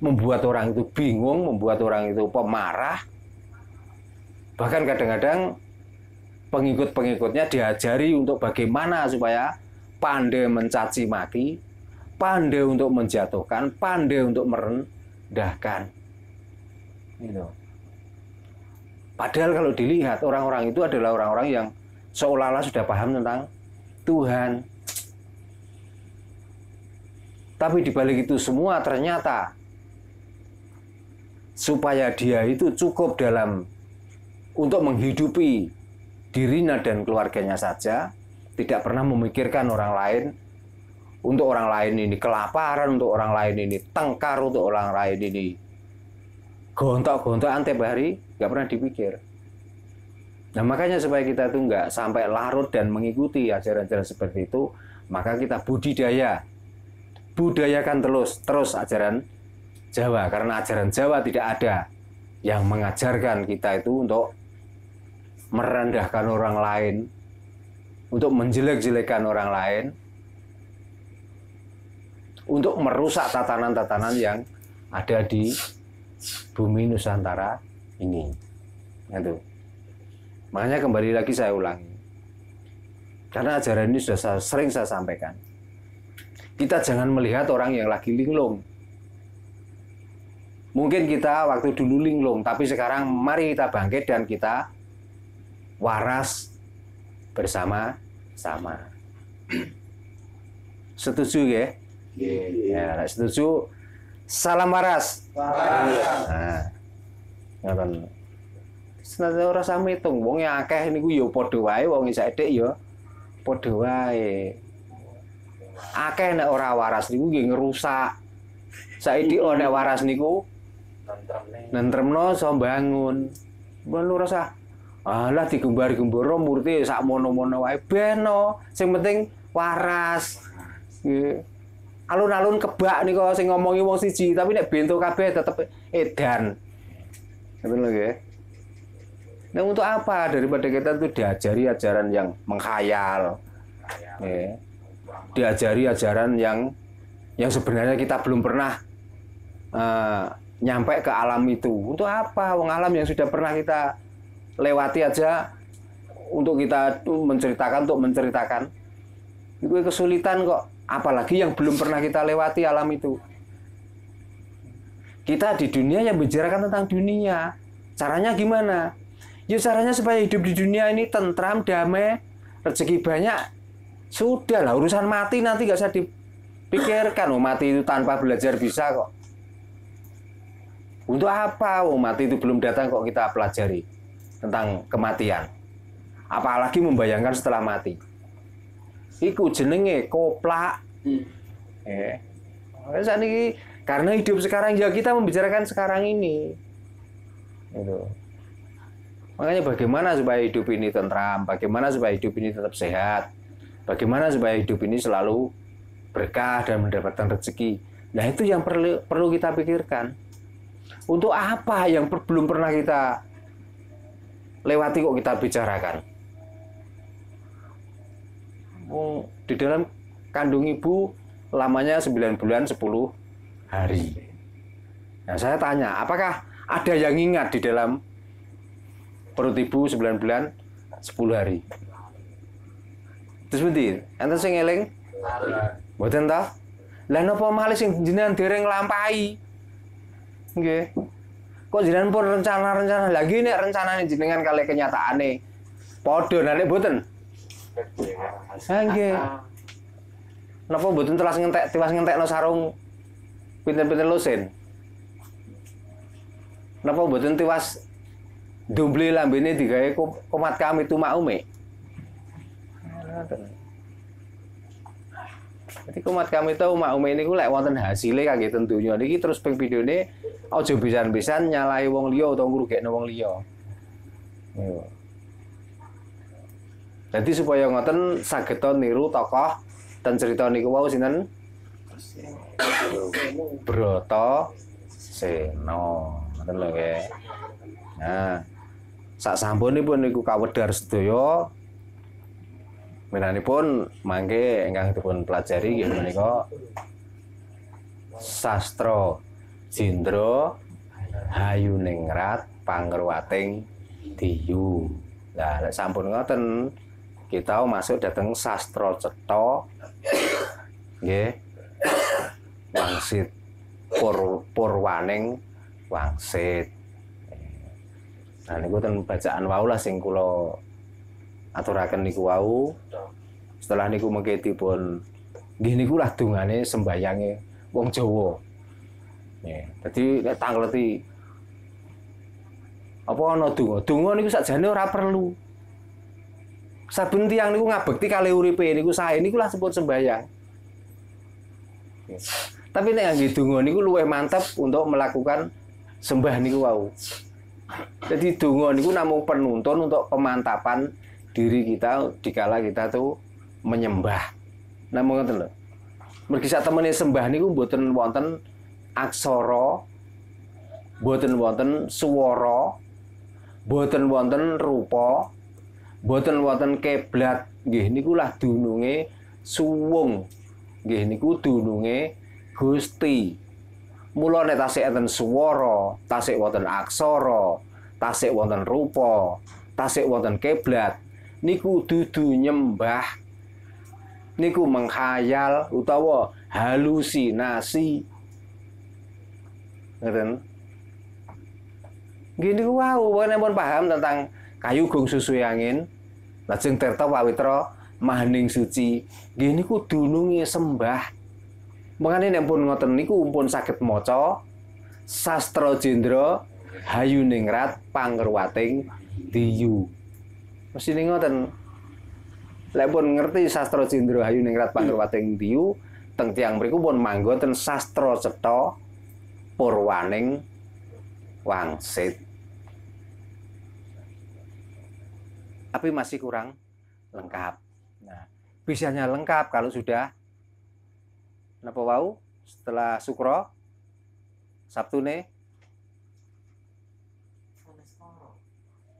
membuat orang itu bingung, membuat orang itu pemarah. Bahkan kadang-kadang pengikut-pengikutnya diajari untuk bagaimana supaya pandai mencaci maki, pandai untuk menjatuhkan, pandai untuk merendahkan. know. Gitu. Padahal kalau dilihat orang-orang itu adalah orang-orang yang seolah-olah sudah paham tentang Tuhan. Tapi dibalik itu semua ternyata supaya dia itu cukup dalam untuk menghidupi dirinya dan keluarganya saja, tidak pernah memikirkan orang lain. Untuk orang lain ini kelaparan, untuk orang lain ini tengkar, untuk orang lain ini gontok gontok antep hari nggak pernah dipikir. Nah makanya supaya kita tuh nggak sampai larut dan mengikuti ajaran-ajaran seperti itu, maka kita budidaya, budayakan terus terus ajaran Jawa karena ajaran Jawa tidak ada yang mengajarkan kita itu untuk merendahkan orang lain, untuk menjelek-jelekan orang lain, untuk merusak tatanan-tatanan yang ada di bumi Nusantara ini. Itu. Makanya kembali lagi saya ulangi. Karena ajaran ini sudah saya, sering saya sampaikan. Kita jangan melihat orang yang lagi linglung. Mungkin kita waktu dulu linglung, tapi sekarang mari kita bangkit dan kita waras bersama-sama. Setuju ya? Yeah, yeah. setuju Salam waras. Nah, ngoten. Senada ora sami bong wong akeh niku ya padha wae wong saithik ya padha wae. Akeh nek ora waras niku nggih ngerusak. Saiki <laughs> nek waras niku nentremno iso bangun. Mun ora usah alah digembar-gemboro murti sak mono-mono wae beno. Sing penting waras. Nggih alun-alun kebak nih kalau sing ngomongi wong siji tapi nek bento kabeh tetep edan tapi lho ya nah untuk apa daripada kita tuh diajari ajaran yang mengkhayal ya. diajari ajaran yang yang sebenarnya kita belum pernah uh, nyampe ke alam itu untuk apa Uang alam yang sudah pernah kita lewati aja untuk kita tuh menceritakan untuk menceritakan itu kesulitan kok apalagi yang belum pernah kita lewati alam itu. Kita di dunia yang bicarakan tentang dunia. Caranya gimana? Ya caranya supaya hidup di dunia ini tentram, damai, rezeki banyak. Sudahlah urusan mati nanti gak usah dipikirkan. Oh, mati itu tanpa belajar bisa kok. Untuk apa? Oh, mati itu belum datang kok kita pelajari tentang kematian. Apalagi membayangkan setelah mati. Iku jenenge koplak. Hmm. Eh. karena hidup sekarang ya kita membicarakan sekarang ini. Gitu. Makanya bagaimana supaya hidup ini tentram, bagaimana supaya hidup ini tetap sehat, bagaimana supaya hidup ini selalu berkah dan mendapatkan rezeki. Nah itu yang perlu perlu kita pikirkan. Untuk apa yang per, belum pernah kita lewati kok kita bicarakan? Wong di dalam kandung ibu lamanya 9 bulan 10 hari. Nah, saya tanya, apakah ada yang ingat di dalam perut ibu 9 bulan 10 hari? Terus berarti, enten sing eling? Mboten ta? Lah napa malih sing jenengan dereng lampahi? Nggih. Kok jenengan pun rencana-rencana lagi nek rencana jenengan kali kenyataan nih, Padha nek mboten. Angge, Napa mboten telas ngentek tiwas ngentekno sarung pinten-pinten lusin? Napa mboten tiwas dumble lambene digawe komat kami tumak ume? Jadi kumat kami tahu mak ume ini lek wonten hasilnya kangge tentunya niki terus ping videone aja bisa-bisa nyalai wong liya utawa ngrugekno wong liya. Iya. Jadi supaya ngoten saged niru tokoh dan cerita niku wau Broto Seno. Ngoten lho nggih. Nah, sak sampunipun niku kawedhar sedaya Minanipun mangke ingkang dipun pelajari nggih menika sastra Jindro Hayuningrat Pangruwating Diyu. Lah sampun ngoten kita masuk dateng sastra ceto nggih wangsit pur purwaning wangsit nah niku ten bacaan wau lah sing kula aturaken niku wau setelah niku mengke dipun nggih niku lah dungane sembayange wong Jawa nggih dadi nek tangleti apa ana donga donga niku sakjane ora perlu saben tiang niku ngabekti kali uripe niku sae niku lah sebut sembahyang Tapi nek ngangge donga niku luwih mantep untuk melakukan sembah niku wau. Jadi donga niku namung penuntun untuk pemantapan diri kita dikala kita tuh menyembah. Namun ngoten lho. Mergi sak temene sembah niku mboten wonten aksara, mboten wonten swara, mboten wonten rupa, boten wonten keblat nggih niku lah dununge suwung nggih niku dununge Gusti mula nek tasik enten swara tasik wonten aksara tasik wonten rupa tasik wonten keblat niku dudu nyembah niku menghayal utawa halusinasi ngeten Gini niku wau paham tentang kayu gong susu angin Lajeng Tirta Pawitra mahaning suci. Nggih niku dununge sembah. Mengane nek pun ngoten niku pun saged maca sastra jendra hayuningrat pangerwating diyu. Mesti ngoten. Lek pun ngerti sastra jendra hayuningrat pangerwating diyu, teng tiyang mriku pun manggon ten sastra cetha purwaning wangsit. tapi masih kurang lengkap. Nah, bisanya lengkap kalau sudah napa wau setelah Sukro Sabtu nih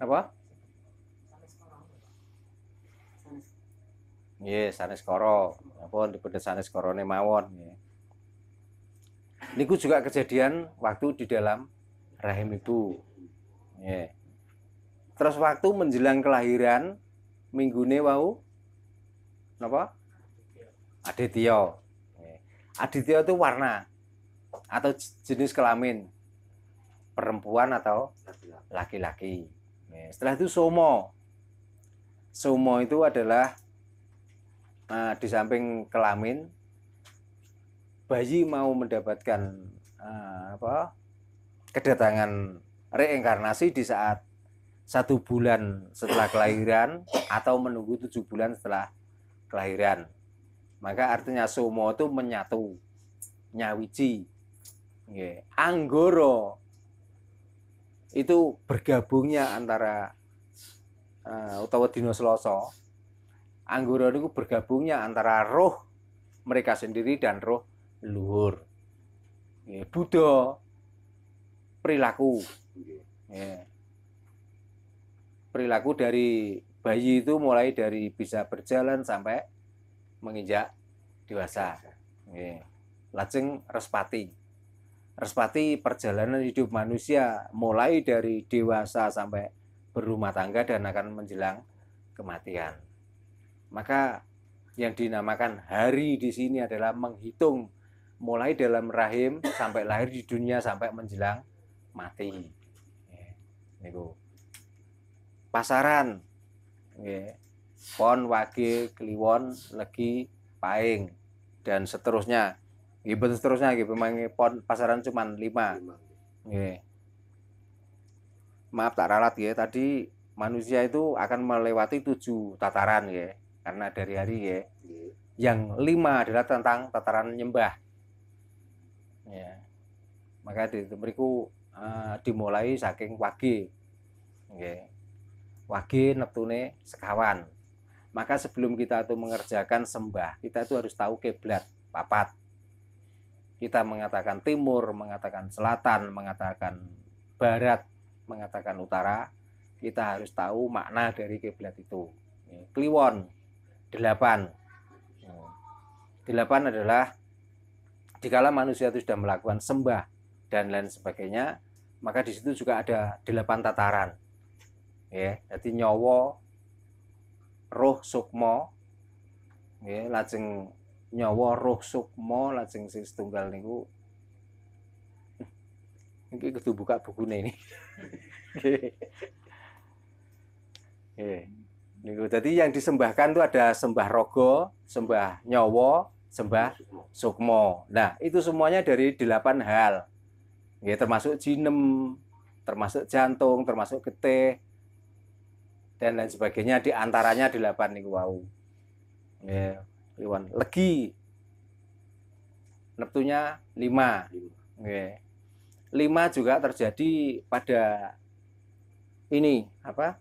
apa? Iya, yes, sanes koro. Apa pedes sanes korone mawon Ini Niku juga kejadian waktu di dalam rahim ibu. Yeah. Terus waktu menjelang kelahiran minggu ne wau apa Aditya. Aditya itu warna atau jenis kelamin perempuan atau laki-laki. Setelah itu somo. Somo itu adalah uh, di samping kelamin bayi mau mendapatkan uh, apa? kedatangan reinkarnasi di saat satu bulan setelah kelahiran atau menunggu tujuh bulan setelah kelahiran. Maka artinya somo itu menyatu, nyawiji. Anggoro itu bergabungnya antara uh, utawa dino seloso. Anggoro itu bergabungnya antara roh mereka sendiri dan roh luhur. Yeah. Buddha perilaku. Yeah perilaku dari bayi itu mulai dari bisa berjalan sampai menginjak dewasa. Okay. Lajeng respati. Respati perjalanan hidup manusia mulai dari dewasa sampai berumah tangga dan akan menjelang kematian. Maka yang dinamakan hari di sini adalah menghitung mulai dalam rahim sampai lahir di dunia sampai menjelang mati. Ini tuh pasaran nggih pon wage kliwon legi paing dan seterusnya ibu seterusnya gitu memang pon pasaran cuma lima nggih maaf tak ralat ya tadi manusia itu akan melewati tujuh tataran ya karena dari hari ya yang lima adalah tentang tataran nyembah ya maka di beriku uh, eh, dimulai saking pagi ya wage neptune sekawan maka sebelum kita itu mengerjakan sembah kita itu harus tahu kiblat papat kita mengatakan timur mengatakan selatan mengatakan barat mengatakan utara kita harus tahu makna dari kiblat itu kliwon delapan delapan adalah jikalau manusia itu sudah melakukan sembah dan lain sebagainya maka di situ juga ada delapan tataran ya jadi nyowo, roh sukmo, ya lajeng nyowo, roh sukmo, lajeng sing setunggal niku <laughs> iki kudu buka nih ini <laughs> ya, niku jadi yang disembahkan itu ada sembah rogo sembah nyowo, sembah sukmo. Nah, itu semuanya dari delapan hal. Ya, termasuk jinem, termasuk jantung, termasuk getih, dan lain sebagainya di antaranya delapan niku wau. Ya, yeah. legi. Neptunya lima. Yeah. Lima juga terjadi pada ini apa?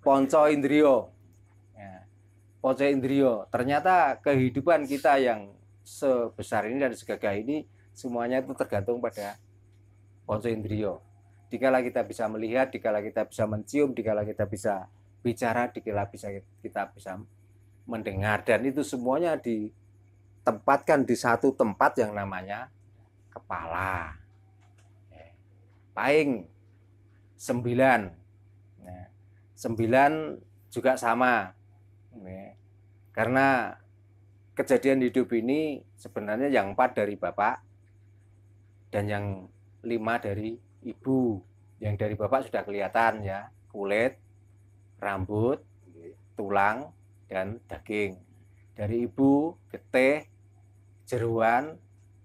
Ponco indrio. Ya. Ponco indrio. Ternyata kehidupan kita yang sebesar ini dan segagah ini semuanya itu tergantung pada ponco indrio dikala kita bisa melihat, dikala kita bisa mencium, dikala kita bisa bicara, dikala bisa kita bisa mendengar dan itu semuanya ditempatkan di satu tempat yang namanya kepala. Ya. Paing sembilan, ya. sembilan juga sama, ya. karena kejadian hidup ini sebenarnya yang empat dari bapak dan yang lima dari ibu. Yang dari bapak sudah kelihatan ya, kulit, rambut, tulang, dan daging. Dari ibu, getih, jeruan,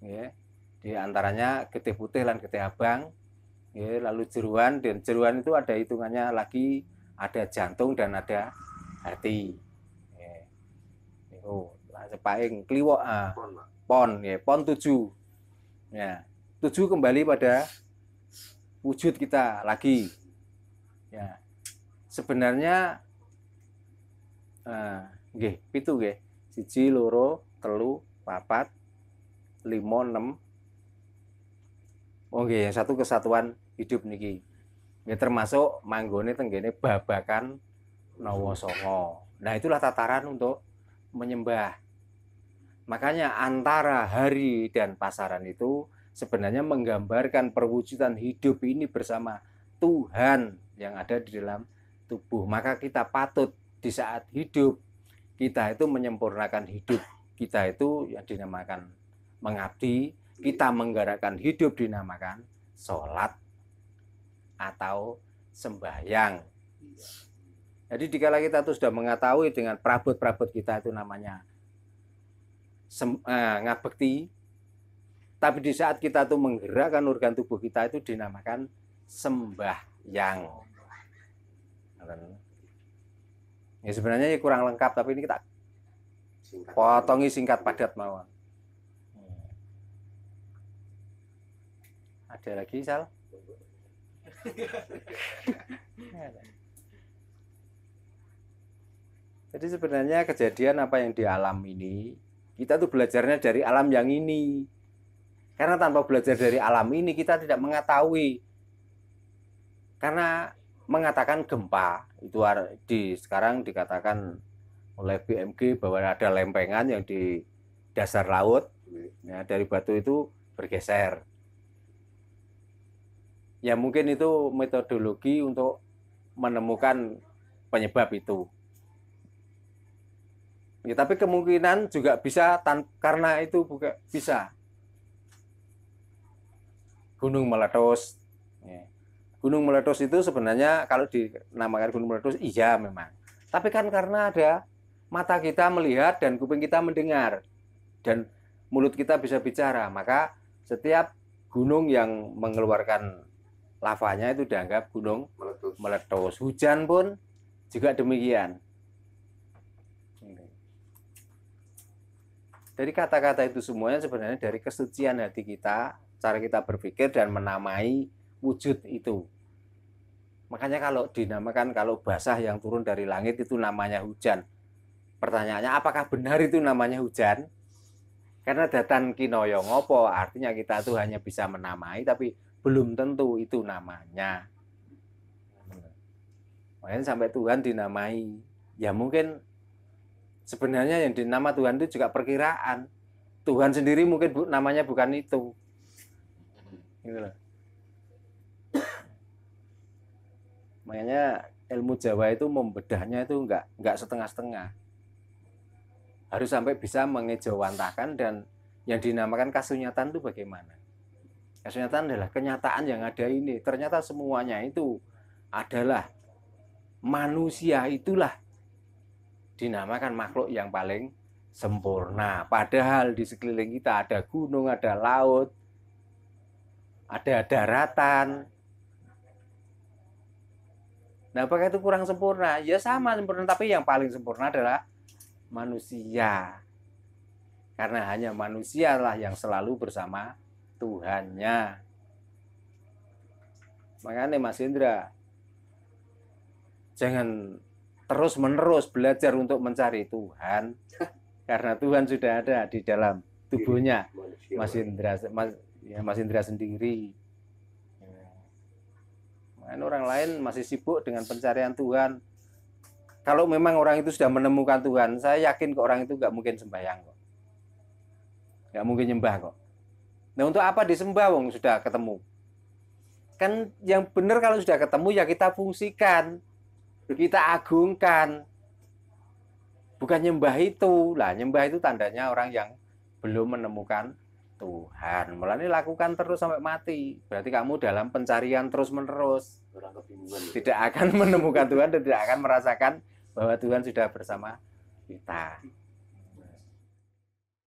ya, di antaranya getih putih dan getih abang, ya, lalu jeruan, dan jeruan itu ada hitungannya lagi, ada jantung dan ada hati. Ya. Oh, sepaing kliwok ah. pon, ya, pon tujuh. Ya, tujuh kembali pada wujud kita lagi. Ya. Sebenarnya eh uh, pitu nggih. Siji, loro, telu, papat, limo, enam. Oh nggih, satu kesatuan hidup niki. Nggih termasuk manggone tenggene babakan Nawa Songo. Nah, itulah tataran untuk menyembah. Makanya antara hari dan pasaran itu sebenarnya menggambarkan perwujudan hidup ini bersama Tuhan yang ada di dalam tubuh. Maka kita patut di saat hidup kita itu menyempurnakan hidup. Kita itu yang dinamakan mengabdi, kita menggerakkan hidup dinamakan sholat atau sembahyang. Jadi dikala kita itu sudah mengetahui dengan prabut-prabut kita itu namanya sem, eh, ngabekti, tapi di saat kita tuh menggerakkan organ tubuh kita itu dinamakan sembahyang. Ya sebenarnya ya kurang lengkap tapi ini kita potongi singkat padat mawon. Hmm. Ada lagi Sal? <laughs> Jadi sebenarnya kejadian apa yang di alam ini kita tuh belajarnya dari alam yang ini karena tanpa belajar dari alam ini kita tidak mengetahui. Karena mengatakan gempa itu di sekarang dikatakan oleh BMG bahwa ada lempengan yang di dasar laut ya, dari batu itu bergeser. Ya mungkin itu metodologi untuk menemukan penyebab itu. Ya, tapi kemungkinan juga bisa tan karena itu bukan bisa gunung meletus. Ya. Gunung meletus itu sebenarnya kalau dinamakan gunung meletus, iya memang. Tapi kan karena ada mata kita melihat dan kuping kita mendengar dan mulut kita bisa bicara, maka setiap gunung yang mengeluarkan lavanya itu dianggap gunung meletus. meletus. Hujan pun juga demikian. Dari kata-kata itu semuanya sebenarnya dari kesucian hati kita cara kita berpikir dan menamai wujud itu. Makanya kalau dinamakan kalau basah yang turun dari langit itu namanya hujan. Pertanyaannya apakah benar itu namanya hujan? Karena datan kinoyo ya ngopo artinya kita tuh hanya bisa menamai tapi belum tentu itu namanya. Makanya sampai Tuhan dinamai. Ya mungkin sebenarnya yang dinama Tuhan itu juga perkiraan. Tuhan sendiri mungkin namanya bukan itu gitu loh makanya ilmu Jawa itu membedahnya itu enggak nggak setengah-setengah harus sampai bisa mengejawantahkan dan yang dinamakan kasunyatan itu bagaimana kasunyatan adalah kenyataan yang ada ini ternyata semuanya itu adalah manusia itulah dinamakan makhluk yang paling sempurna padahal di sekeliling kita ada gunung ada laut ada daratan. Nah, apakah itu kurang sempurna? Ya sama sempurna, tapi yang paling sempurna adalah manusia. Karena hanya manusialah yang selalu bersama Tuhannya. Makanya Mas Indra, jangan terus-menerus belajar untuk mencari Tuhan <laughs> karena Tuhan sudah ada di dalam tubuhnya Mas Indra ya Mas Indra sendiri ya. orang lain masih sibuk dengan pencarian Tuhan kalau memang orang itu sudah menemukan Tuhan saya yakin ke orang itu nggak mungkin sembahyang kok nggak mungkin nyembah kok nah untuk apa disembah wong sudah ketemu kan yang benar kalau sudah ketemu ya kita fungsikan kita agungkan bukan nyembah itu lah nyembah itu tandanya orang yang belum menemukan Tuhan. Mulai lakukan terus sampai mati. Berarti kamu dalam pencarian terus menerus. Tidak akan <laughs> menemukan Tuhan dan tidak akan merasakan bahwa Tuhan sudah bersama kita.